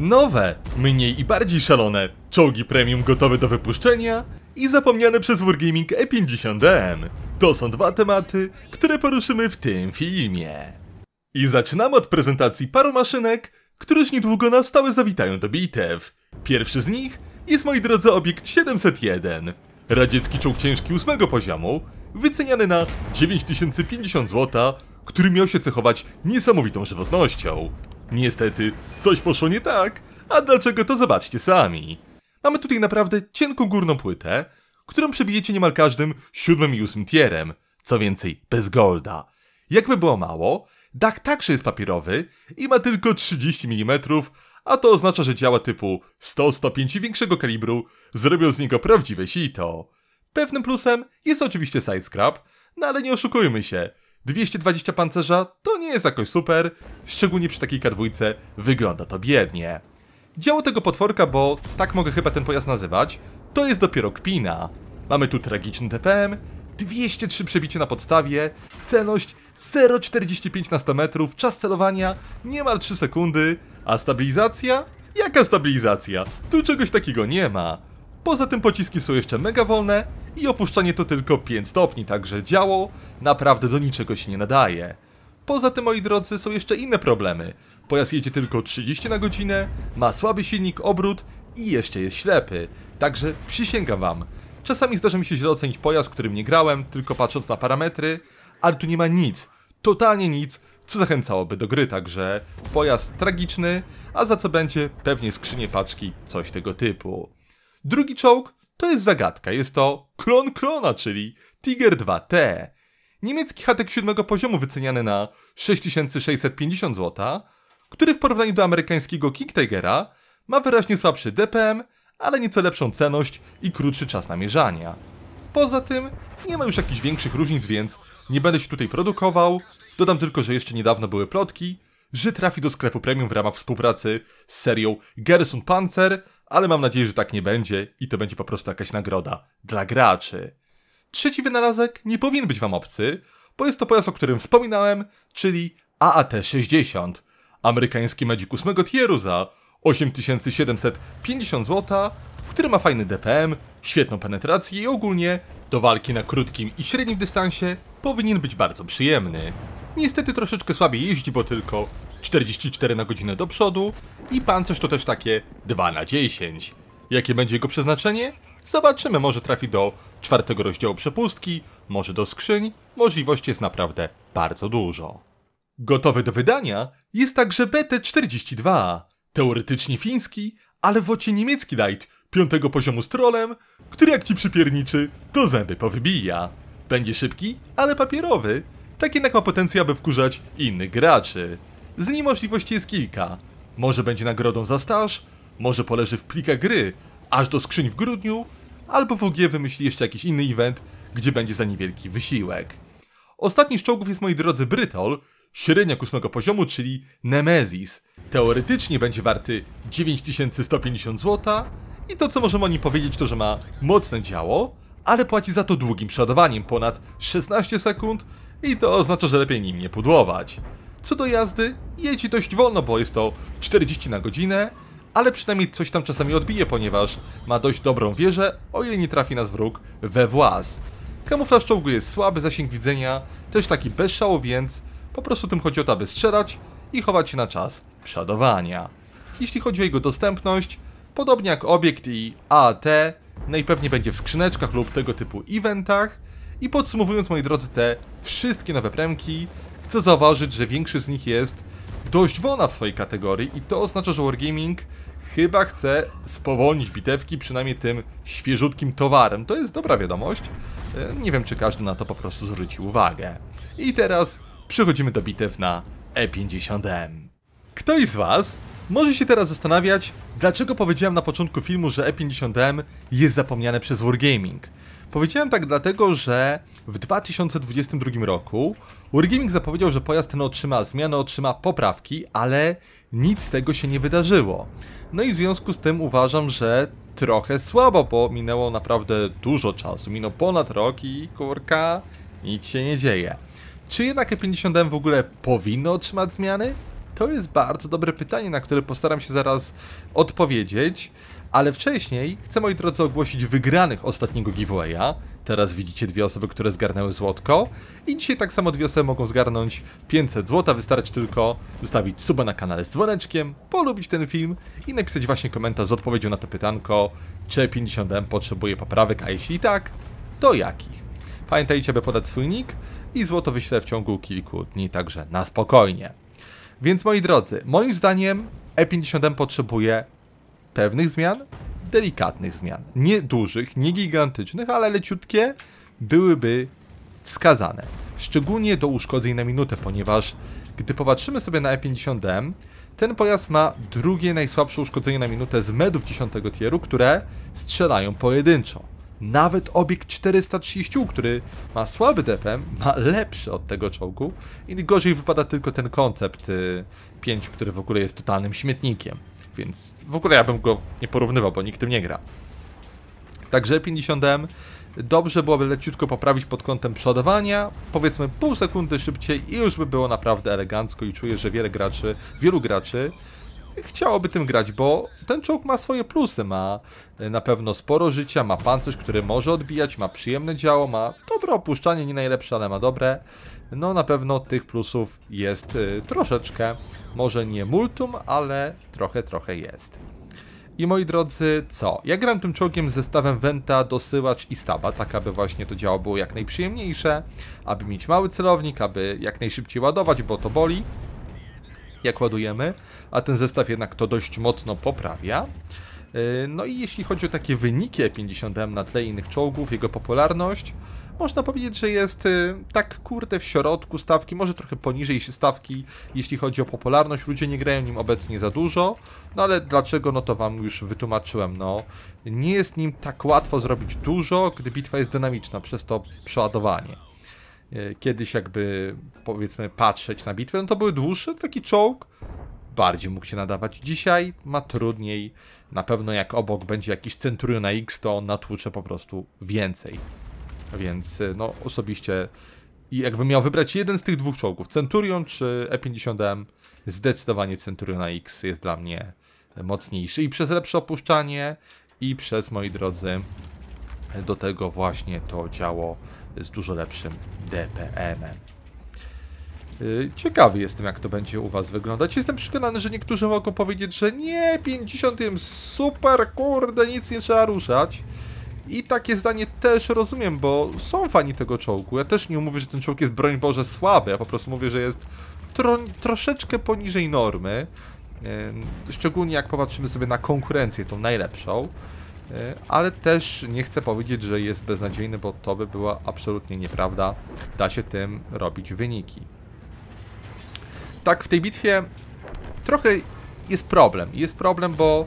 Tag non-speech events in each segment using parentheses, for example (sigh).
nowe, mniej i bardziej szalone czołgi premium gotowe do wypuszczenia i zapomniane przez Wargaming E50M. To są dwa tematy, które poruszymy w tym filmie. I zaczynamy od prezentacji paru maszynek, które już niedługo na stałe zawitają do bitew. Pierwszy z nich jest moi drodzy obiekt 701. Radziecki czołg ciężki 8 poziomu, wyceniany na 9050 zł, który miał się cechować niesamowitą żywotnością. Niestety, coś poszło nie tak, a dlaczego to zobaczcie sami. Mamy tutaj naprawdę cienką górną płytę, którą przebijecie niemal każdym siódmym i ósmym tierem, co więcej bez golda. Jakby było mało, dach także jest papierowy i ma tylko 30 mm, a to oznacza, że działa typu 100-105 i większego kalibru zrobią z niego prawdziwe sito. Pewnym plusem jest oczywiście sidescrap, no ale nie oszukujmy się, 220 pancerza to nie jest jakoś super, szczególnie przy takiej kadwójce wygląda to biednie. Działo tego potworka, bo tak mogę chyba ten pojazd nazywać, to jest dopiero kpina. Mamy tu tragiczny TPM, 203 przebicie na podstawie, celność 0,45 na 100 metrów, czas celowania niemal 3 sekundy, a stabilizacja? Jaka stabilizacja? Tu czegoś takiego nie ma. Poza tym pociski są jeszcze mega wolne, i opuszczanie to tylko 5 stopni, także działo naprawdę do niczego się nie nadaje. Poza tym, moi drodzy, są jeszcze inne problemy. Pojazd jedzie tylko 30 na godzinę, ma słaby silnik, obrót i jeszcze jest ślepy. Także przysięgam wam. Czasami zdarza mi się źle ocenić pojazd, którym nie grałem, tylko patrząc na parametry, ale tu nie ma nic, totalnie nic, co zachęcałoby do gry, także pojazd tragiczny, a za co będzie pewnie skrzynie paczki, coś tego typu. Drugi czołg to jest zagadka, jest to klon klona, czyli Tiger 2T. Niemiecki hatek siódmego poziomu wyceniany na 6650 zł, który w porównaniu do amerykańskiego King Tigera ma wyraźnie słabszy DPM, ale nieco lepszą cenność i krótszy czas namierzania. Poza tym nie ma już jakichś większych różnic, więc nie będę się tutaj produkował. Dodam tylko, że jeszcze niedawno były plotki, że trafi do sklepu premium w ramach współpracy z serią Gersun Panzer, ale mam nadzieję, że tak nie będzie i to będzie po prostu jakaś nagroda dla graczy. Trzeci wynalazek nie powinien być Wam obcy, bo jest to pojazd, o którym wspominałem, czyli AAT-60, amerykański Magic 8 tieru za 8750 zł, który ma fajny DPM, świetną penetrację i ogólnie do walki na krótkim i średnim dystansie powinien być bardzo przyjemny. Niestety troszeczkę słabiej jeździ, bo tylko 44 na godzinę do przodu i pancerz to też takie 2 na 10. Jakie będzie jego przeznaczenie? Zobaczymy, może trafi do czwartego rozdziału przepustki, może do skrzyń, możliwości jest naprawdę bardzo dużo. Gotowy do wydania jest także BT-42, teoretycznie fiński, ale w ocie niemiecki light, piątego poziomu z trolem, który jak ci przypierniczy, to zęby powybija. Będzie szybki, ale papierowy, tak jednak ma potencjał, aby wkurzać innych graczy. Z niej możliwości jest kilka. Może będzie nagrodą za staż, może poleży w plikach gry, aż do skrzyń w grudniu, albo WG wymyśli jeszcze jakiś inny event, gdzie będzie za niewielki wysiłek. Ostatni z czołgów jest, moi drodzy, Brytol, średniak 8 poziomu, czyli Nemesis. Teoretycznie będzie warty 9150 zł i to co możemy o nim powiedzieć to, że ma mocne działo, ale płaci za to długim przodowaniem, ponad 16 sekund i to oznacza, że lepiej nim nie pudłować. Co do jazdy, jeździ dość wolno, bo jest to 40 na godzinę, ale przynajmniej coś tam czasami odbije, ponieważ ma dość dobrą wieżę, o ile nie trafi nas wróg we włas. Kamuflaż czołgu jest słaby, zasięg widzenia też taki bez szału, więc po prostu tym chodzi o to, aby strzelać i chować się na czas przodowania. Jeśli chodzi o jego dostępność, podobnie jak obiekt i AT, najpewniej będzie w skrzyneczkach lub tego typu eventach, i podsumowując, moi drodzy, te wszystkie nowe premki, chcę zauważyć, że większość z nich jest dość wolna w swojej kategorii i to oznacza, że Wargaming chyba chce spowolnić bitewki, przynajmniej tym świeżutkim towarem. To jest dobra wiadomość. E, nie wiem, czy każdy na to po prostu zwróci uwagę. I teraz przechodzimy do bitew na E50M. Ktoś z Was może się teraz zastanawiać, dlaczego powiedziałem na początku filmu, że E50M jest zapomniane przez Wargaming. Powiedziałem tak dlatego, że w 2022 roku Wargaming zapowiedział, że pojazd ten otrzyma zmianę, otrzyma poprawki, ale nic tego się nie wydarzyło. No i w związku z tym uważam, że trochę słabo, bo minęło naprawdę dużo czasu. Minął ponad rok i kurka, nic się nie dzieje. Czy jednak E50M w ogóle powinno otrzymać zmiany? To jest bardzo dobre pytanie, na które postaram się zaraz odpowiedzieć. Ale wcześniej chcę, moi drodzy, ogłosić wygranych ostatniego giveawaya. Teraz widzicie dwie osoby, które zgarnęły złotko. I dzisiaj tak samo dwie osoby mogą zgarnąć 500 złota. Wystarczy tylko zostawić suba na kanale z dzwoneczkiem, polubić ten film i napisać właśnie komentarz z odpowiedzią na to pytanko, czy 50M potrzebuje poprawek, a jeśli tak, to jakich. Pamiętajcie, aby podać swój nick i złoto wyślę w ciągu kilku dni, także na spokojnie. Więc moi drodzy, moim zdaniem E50M potrzebuje pewnych zmian, delikatnych zmian. Nie dużych, nie gigantycznych, ale leciutkie byłyby wskazane. Szczególnie do uszkodzeń na minutę, ponieważ gdy popatrzymy sobie na E50M, ten pojazd ma drugie najsłabsze uszkodzenie na minutę z medów 10 tieru, które strzelają pojedynczo. Nawet obiekt 430, który ma słaby DPM, ma lepszy od tego czołgu i gorzej wypada tylko ten koncept 5, y, który w ogóle jest totalnym śmietnikiem. Więc w ogóle ja bym go nie porównywał, bo nikt tym nie gra. Także 50M dobrze byłoby leciutko poprawić pod kątem przodowania, powiedzmy pół sekundy szybciej i już by było naprawdę elegancko i czuję, że wiele graczy, wielu graczy chciałoby tym grać, bo ten czołg ma swoje plusy, ma e, na pewno sporo życia, ma pancerz, który może odbijać, ma przyjemne działo, ma dobre opuszczanie, nie najlepsze, ale ma dobre. No na pewno tych plusów jest e, troszeczkę, może nie multum, ale trochę, trochę jest. I moi drodzy, co? Ja gram tym czołgiem z zestawem Venta, dosyłacz i staba, tak aby właśnie to działo było jak najprzyjemniejsze, aby mieć mały celownik, aby jak najszybciej ładować, bo to boli jak ładujemy, a ten zestaw jednak to dość mocno poprawia. E, no i jeśli chodzi o takie wyniki 50 e m na tle innych czołgów, jego popularność, można powiedzieć, że jest e, tak kurde w środku stawki, może trochę poniżej stawki, jeśli chodzi o popularność. Ludzie nie grają nim obecnie za dużo, no ale dlaczego, no to wam już wytłumaczyłem. No, nie jest nim tak łatwo zrobić dużo, gdy bitwa jest dynamiczna przez to przeładowanie. E, kiedyś jakby powiedzmy patrzeć na bitwę, no to były dłuższe, taki czołg bardziej mógł się nadawać. Dzisiaj ma trudniej, na pewno jak obok będzie jakiś Centurion na X, to on natłucze po prostu więcej. Więc e, no osobiście i jakbym miał wybrać jeden z tych dwóch czołgów, Centurion czy E50M, zdecydowanie Centurion X jest dla mnie mocniejszy i przez lepsze opuszczanie i przez, moi drodzy, do tego właśnie to działo z dużo lepszym DPM-em. Y, ciekawy jestem, jak to będzie u Was wyglądać. Jestem przekonany, że niektórzy mogą powiedzieć, że nie, 50 super, kurde, nic nie trzeba ruszać. I takie zdanie też rozumiem, bo są fani tego czołgu. Ja też nie mówię, że ten czołg jest, broń Boże, słaby. Ja po prostu mówię, że jest tro troszeczkę poniżej normy. Y, szczególnie jak popatrzymy sobie na konkurencję, tą najlepszą. E, ale też nie chcę powiedzieć, że jest beznadziejny, bo to by była absolutnie nieprawda. Da się tym robić wyniki. Tak, w tej bitwie trochę jest problem. Jest problem, bo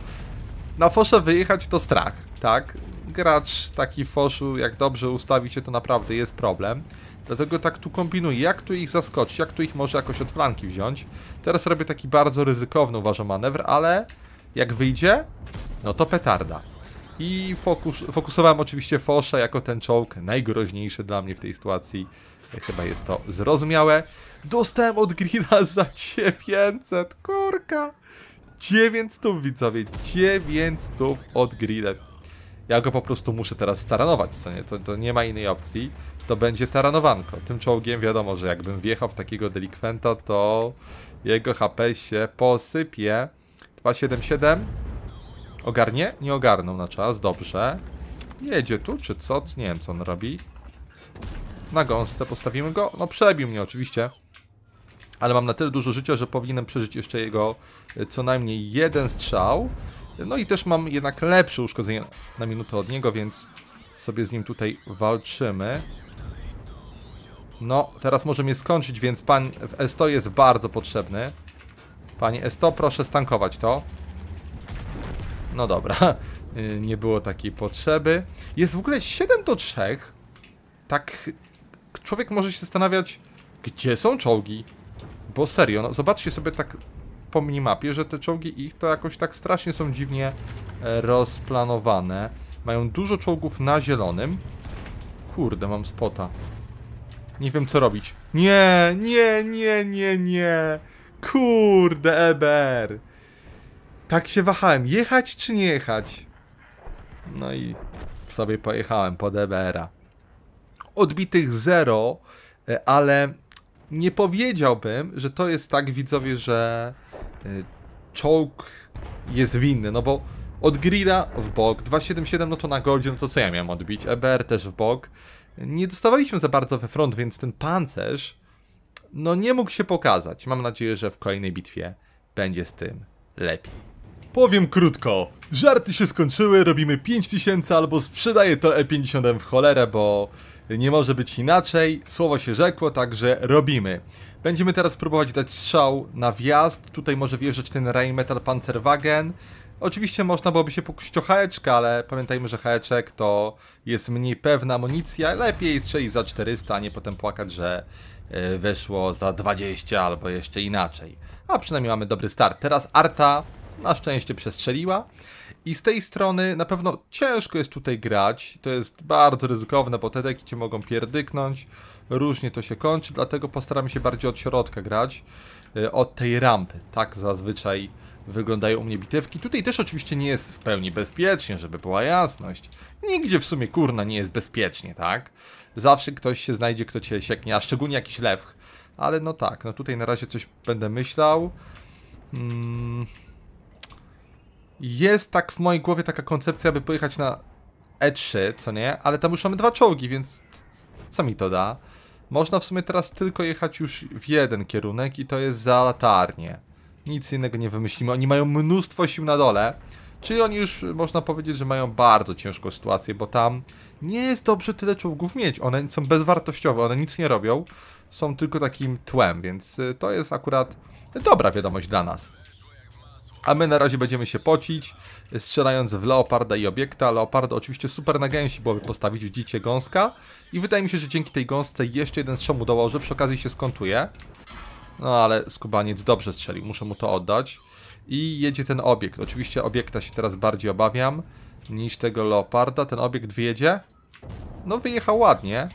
na Fosze wyjechać to strach, tak? Gracz taki Foszu, jak dobrze się, to naprawdę jest problem. Dlatego tak tu kombinuję, jak tu ich zaskoczyć, jak tu ich może jakoś od flanki wziąć. Teraz robię taki bardzo ryzykowny, uważam, manewr, ale jak wyjdzie, no to petarda. I fokus, fokusowałem oczywiście Fosza jako ten czołg najgroźniejszy dla mnie w tej sytuacji. E, chyba jest to zrozumiałe. Dostałem od Grilla (laughs) za 900, kurka! 900 widzowie, 900 od Grilla. Ja go po prostu muszę teraz taranować, co nie? To, to nie ma innej opcji. To będzie taranowanko. Tym czołgiem wiadomo, że jakbym wjechał w takiego delikwenta, to jego HP się posypie. 277 Ogarnie? Nie ogarnął na czas, dobrze. Jedzie tu, czy co? Nie wiem, co on robi. Na gąsce postawimy go. No przebił mnie oczywiście. Ale mam na tyle dużo życia, że powinienem przeżyć jeszcze jego y, co najmniej jeden strzał. No i też mam jednak lepsze uszkodzenie na minutę od niego, więc sobie z nim tutaj walczymy. No, teraz może mnie skończyć, więc pan w Esto jest bardzo potrzebny. Panie Esto, proszę stankować to. No dobra, (laughs) y, nie było takiej potrzeby. Jest w ogóle 7 do 3. Tak człowiek może się zastanawiać, gdzie są czołgi? Bo serio, no zobaczcie sobie tak po minimapie, że te czołgi ich to jakoś tak strasznie są dziwnie e, rozplanowane. Mają dużo czołgów na zielonym. Kurde, mam spota. Nie wiem co robić. Nie, nie, nie, nie, nie. Kurde, Eber tak się wahałem, jechać czy nie jechać? No i sobie pojechałem po DBR-a. Odbitych zero, e, ale nie powiedziałbym, że to jest tak widzowie, że e, czołg jest winny, no bo od grilla w bok, 277 no to na goldzie, no to co ja miałem odbić, EBR też w bok. Nie dostawaliśmy za bardzo we front, więc ten pancerz no nie mógł się pokazać. Mam nadzieję, że w kolejnej bitwie będzie z tym lepiej. Powiem krótko. Żarty się skończyły, robimy 5000 albo sprzedaję to E50M w cholerę, bo nie może być inaczej. Słowo się rzekło, także robimy. Będziemy teraz próbować dać strzał na wjazd. Tutaj może wjeżdżać ten Rheinmetall Panzerwagen. Oczywiście można byłoby się pokusić o haeczkę, ale pamiętajmy, że haeczek to jest mniej pewna amunicja. Lepiej strzelić za 400, a nie potem płakać, że e, wyszło za 20 albo jeszcze inaczej. A przynajmniej mamy dobry start. Teraz Arta na szczęście przestrzeliła. I z tej strony na pewno ciężko jest tutaj grać. To jest bardzo ryzykowne, bo te deki cię mogą pierdyknąć. Różnie to się kończy, dlatego postaram się bardziej od środka grać. E, od tej rampy. Tak zazwyczaj wyglądają u mnie bitewki. Tutaj też oczywiście nie jest w pełni bezpiecznie, żeby była jasność. Nigdzie w sumie kurna nie jest bezpiecznie, tak? Zawsze ktoś się znajdzie, kto cię sieknie, a szczególnie jakiś lew. Ale no tak, no tutaj na razie coś będę myślał. Hmm, jest tak w mojej głowie taka koncepcja, aby pojechać na E3, co nie? Ale tam już mamy dwa czołgi, więc co mi to da? Można w sumie teraz tylko jechać już w jeden kierunek i to jest za latarnię. Nic innego nie wymyślimy. Oni mają mnóstwo sił na dole. Czyli oni już, można powiedzieć, że mają bardzo ciężką sytuację, bo tam nie jest dobrze tyle czołgów mieć. One są bezwartościowe, one nic nie robią. Są tylko takim tłem, więc y, to jest akurat dobra wiadomość dla nas. A my na razie będziemy się pocić, strzelając w Leoparda i Obiekta. Leoparda oczywiście super na gęsi byłoby postawić, widzicie, gąska. I wydaje mi się, że dzięki tej gąsce jeszcze jeden strzał mu dołożę, przy okazji się skontuje. No ale skubaniec dobrze strzelił, muszę mu to oddać. I jedzie ten obiekt. Oczywiście obiekta się teraz bardziej obawiam niż tego Leoparda. Ten obiekt wyjedzie. No wyjechał ładnie.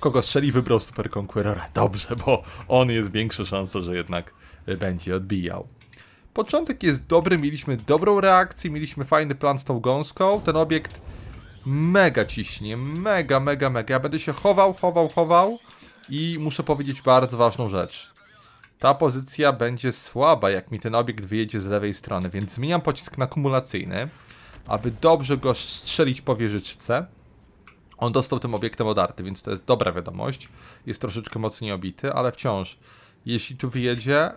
Kogo strzeli wybrał Super Conquerora. Dobrze, bo on jest większa szansa, że jednak będzie odbijał. Początek jest dobry, mieliśmy dobrą reakcję, mieliśmy fajny plan z tą gąską. Ten obiekt mega ciśnie, mega, mega, mega. Ja będę się chował, chował, chował i muszę powiedzieć bardzo ważną rzecz. Ta pozycja będzie słaba, jak mi ten obiekt wyjedzie z lewej strony, więc zmieniam pocisk na kumulacyjny, aby dobrze go strzelić po wieżyczce. On dostał tym obiektem odarty, więc to jest dobra wiadomość. Jest troszeczkę mocniej obity, ale wciąż. Jeśli tu wyjedzie,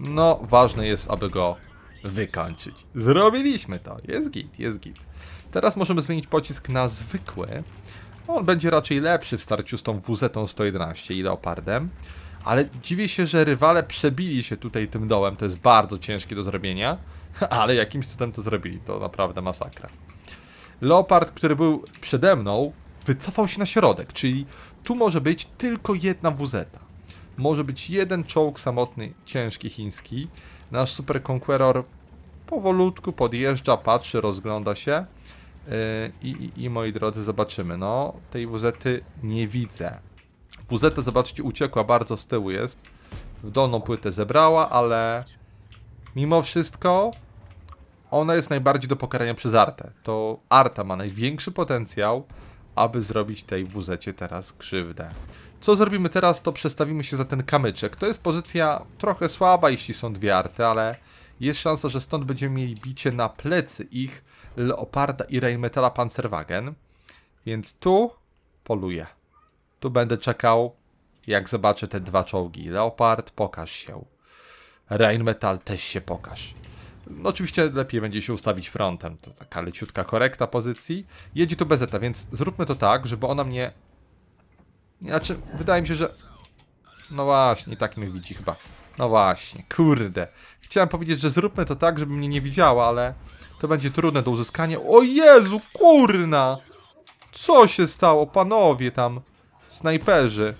no, ważne jest, aby go wykańczyć. Zrobiliśmy to. Jest git, jest git. Teraz możemy zmienić pocisk na zwykły. On będzie raczej lepszy w starciu z tą WZ-111 i Leopardem. Ale dziwię się, że rywale przebili się tutaj tym dołem. To jest bardzo ciężkie do zrobienia. (laughs) Ale jakimś cudem to zrobili. To naprawdę masakra. Leopard, który był przede mną, wycofał się na środek. Czyli tu może być tylko jedna WZ. -ta może być jeden czołg samotny, ciężki chiński. Nasz Super Conqueror powolutku podjeżdża, patrzy, rozgląda się. E, I, i, i moi drodzy, zobaczymy. No, tej wz nie widzę. wz zobaczcie, uciekła bardzo z tyłu jest. W dolną płytę zebrała, ale mimo wszystko ona jest najbardziej do pokarania przez Artę. To Arta ma największy potencjał, aby zrobić tej wz teraz krzywdę. Co zrobimy teraz, to przestawimy się za ten kamyczek. To jest pozycja trochę słaba, jeśli są dwie arty, ale jest szansa, że stąd będziemy mieli bicie na plecy ich Leoparda i Rainmetala Panzerwagen. Więc tu poluję. Tu będę czekał, jak zobaczę te dwa czołgi. Leopard, pokaż się. Rainmetal, też się pokaż. No, oczywiście lepiej będzie się ustawić frontem. To taka leciutka korekta pozycji. Jedzie tu bezeta, więc zróbmy to tak, żeby ona mnie znaczy, wydaje mi się, że... No właśnie, tak mnie widzi chyba. No właśnie, kurde. Chciałem powiedzieć, że zróbmy to tak, żeby mnie nie widziała, ale... To będzie trudne do uzyskania. O Jezu, kurna! Co się stało, panowie tam? Snajperzy.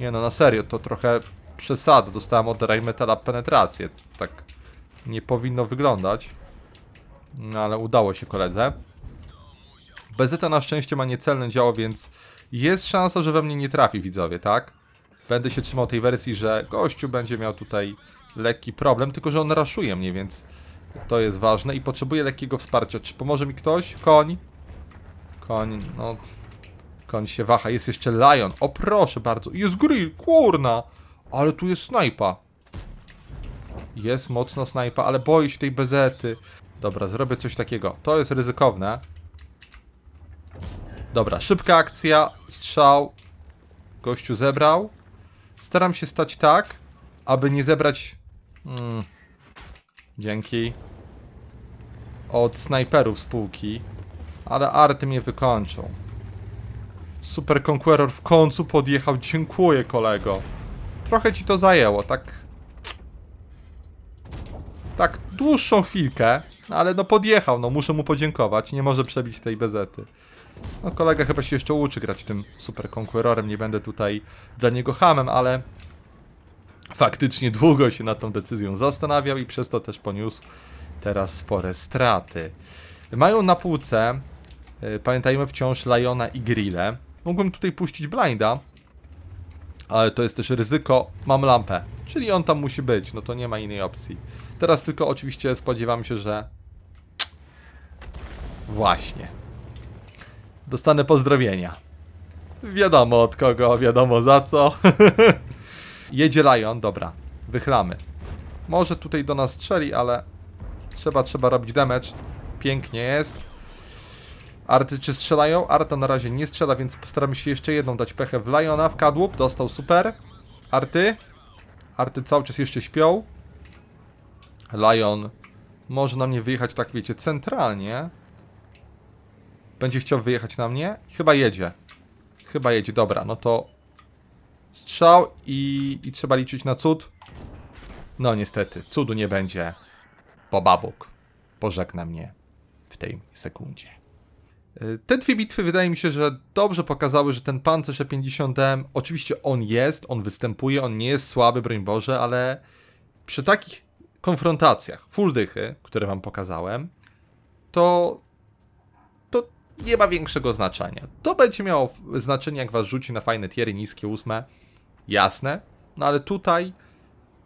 Nie no, na serio, to trochę przesada. Dostałem od Raymetala penetrację. Tak nie powinno wyglądać. No ale udało się koledze. Bezeta na szczęście ma niecelne działo, więc jest szansa, że we mnie nie trafi widzowie, tak? Będę się trzymał tej wersji, że gościu będzie miał tutaj lekki problem, tylko że on raszuje mnie, więc to jest ważne i potrzebuję lekkiego wsparcia. Czy pomoże mi ktoś? Koń? Koń, no... Koń się waha. Jest jeszcze Lion. O proszę bardzo. Jest grill, kurna! Ale tu jest snajpa. Jest mocno snajpa, ale boi się tej bezety. Dobra, zrobię coś takiego. To jest ryzykowne. Dobra, szybka akcja, strzał. Gościu zebrał. Staram się stać tak, aby nie zebrać... Mm. Dzięki. Od snajperów spółki. Ale arty mnie wykończą. Super Conqueror w końcu podjechał. Dziękuję, kolego. Trochę ci to zajęło, tak... Tak dłuższą chwilkę, ale no podjechał, no muszę mu podziękować. Nie może przebić tej bezety. No kolega chyba się jeszcze uczy grać tym Super konkurorem, nie będę tutaj dla niego hamem, ale faktycznie długo się nad tą decyzją zastanawiał i przez to też poniósł teraz spore straty. Mają na półce, y, pamiętajmy wciąż, Liona i Grille. Mógłbym tutaj puścić Blinda, ale to jest też ryzyko, mam lampę, czyli on tam musi być, no to nie ma innej opcji. Teraz tylko oczywiście spodziewam się, że... Właśnie, Dostanę pozdrowienia. Wiadomo od kogo, wiadomo za co. (laughs) Jedzie Lion, dobra. Wychlamy. Może tutaj do nas strzeli, ale trzeba, trzeba robić damage. Pięknie jest. Arty czy strzelają? Arta na razie nie strzela, więc postaramy się jeszcze jedną dać pechę w Liona, w kadłub. Dostał super. Arty. Arty cały czas jeszcze śpią. Lion może na mnie wyjechać tak, wiecie, centralnie. Będzie chciał wyjechać na mnie? Chyba jedzie. Chyba jedzie, dobra, no to strzał i, i trzeba liczyć na cud. No niestety, cudu nie będzie, bo babuk pożegna mnie w tej sekundzie. Y, te dwie bitwy wydaje mi się, że dobrze pokazały, że ten pancerz 50M, e oczywiście on jest, on występuje, on nie jest słaby, broń Boże, ale przy takich konfrontacjach, full dychy, które wam pokazałem, to nie ma większego znaczenia. To będzie miało znaczenie, jak was rzuci na fajne tiery, niskie, ósme, jasne, no ale tutaj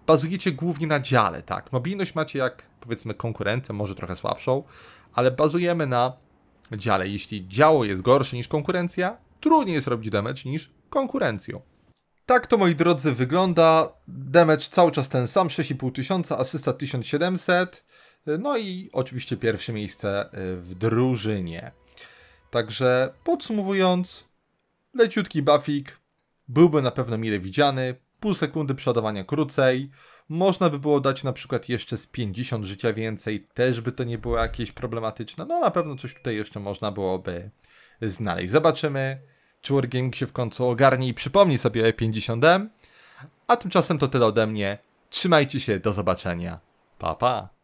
bazujecie głównie na dziale, tak? Mobilność macie jak, powiedzmy, konkurentem, może trochę słabszą, ale bazujemy na dziale. Jeśli działo jest gorsze niż konkurencja, trudniej jest robić damage niż konkurencją. Tak to, moi drodzy, wygląda. Damage cały czas ten sam, 6500, asysta 1700. No i oczywiście pierwsze miejsce y, w drużynie. Także podsumowując, leciutki buffik byłby na pewno mile widziany, pół sekundy przeładowania krócej, można by było dać na przykład jeszcze z 50 życia więcej, też by to nie było jakieś problematyczne, no na pewno coś tutaj jeszcze można byłoby znaleźć. Zobaczymy, czy Wargaming się w końcu ogarnie i przypomni sobie o 50 m a tymczasem to tyle ode mnie, trzymajcie się, do zobaczenia, pa pa!